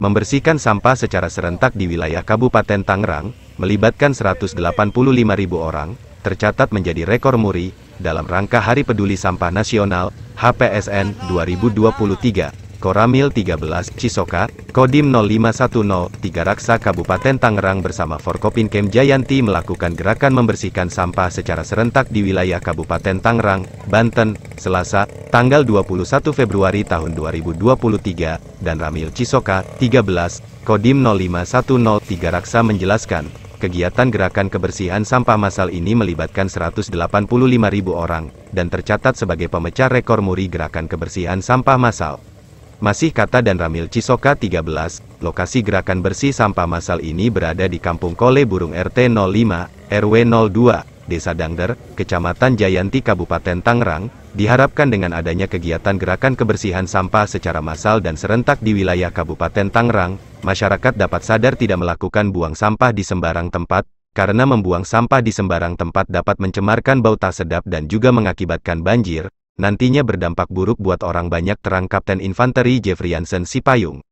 Membersihkan sampah secara serentak di wilayah Kabupaten Tangerang, melibatkan 185 ribu orang, tercatat menjadi rekor muri, dalam rangka Hari Peduli Sampah Nasional, HPSN 2023. Koramil 13 Cisoka, Kodim 0510 Raksa Kabupaten Tangerang bersama Forkopin Kem Jayanti melakukan gerakan membersihkan sampah secara serentak di wilayah Kabupaten Tangerang, Banten, Selasa, tanggal 21 Februari tahun 2023, dan Ramil Cisoka 13 Kodim 0510 Raksa menjelaskan, Kegiatan gerakan kebersihan sampah masal ini melibatkan 185.000 orang, dan tercatat sebagai pemecah rekor muri gerakan kebersihan sampah masal. Masih kata dan Ramil Cisoka 13, lokasi gerakan bersih sampah masal ini berada di Kampung Kole Burung RT 05, RW 02, Desa Dangder, Kecamatan Jayanti Kabupaten Tangerang, diharapkan dengan adanya kegiatan gerakan kebersihan sampah secara massal dan serentak di wilayah Kabupaten Tangerang, masyarakat dapat sadar tidak melakukan buang sampah di sembarang tempat, karena membuang sampah di sembarang tempat dapat mencemarkan bau tak sedap dan juga mengakibatkan banjir, nantinya berdampak buruk buat orang banyak terang Kapten Infanteri Jeffrey si Sipayung.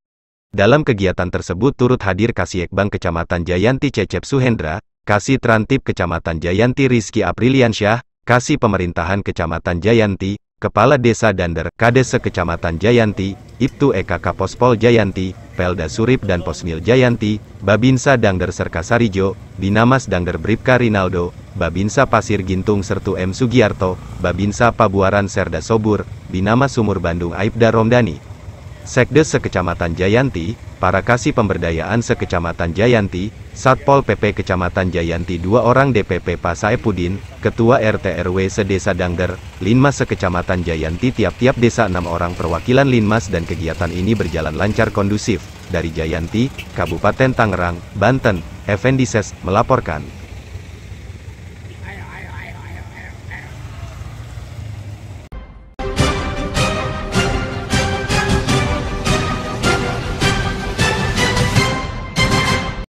Dalam kegiatan tersebut turut hadir Kasiekbang Kecamatan Jayanti Cecep Suhendra, Kasih Trantip Kecamatan Jayanti Rizky Apriliansyah, Kasih Pemerintahan Kecamatan Jayanti, Kepala Desa Dander, Kadese Kecamatan Jayanti, Ibtu Eka Kapospol Jayanti, Pelda Surip dan Posmil Jayanti, Babinsa Dangder Serka Sarijo, Dinamas Dangder Bripka Rinaldo, Babinsa Pasir Gintung sertu M. Sugiarto, Babinsa Pabuaran Serda Sobur, Binama Sumur Bandung Aibda Romdani. Sekdes Sekecamatan Jayanti, para kasih pemberdayaan sekecamatan Jayanti, Satpol PP Kecamatan Jayanti dua orang DPP Pasai Pudin, Ketua RT RW Sedesa Dangder, Linmas sekecamatan Jayanti tiap-tiap desa enam orang perwakilan Linmas dan kegiatan ini berjalan lancar kondusif. Dari Jayanti, Kabupaten Tangerang, Banten, Effendi Ses, melaporkan.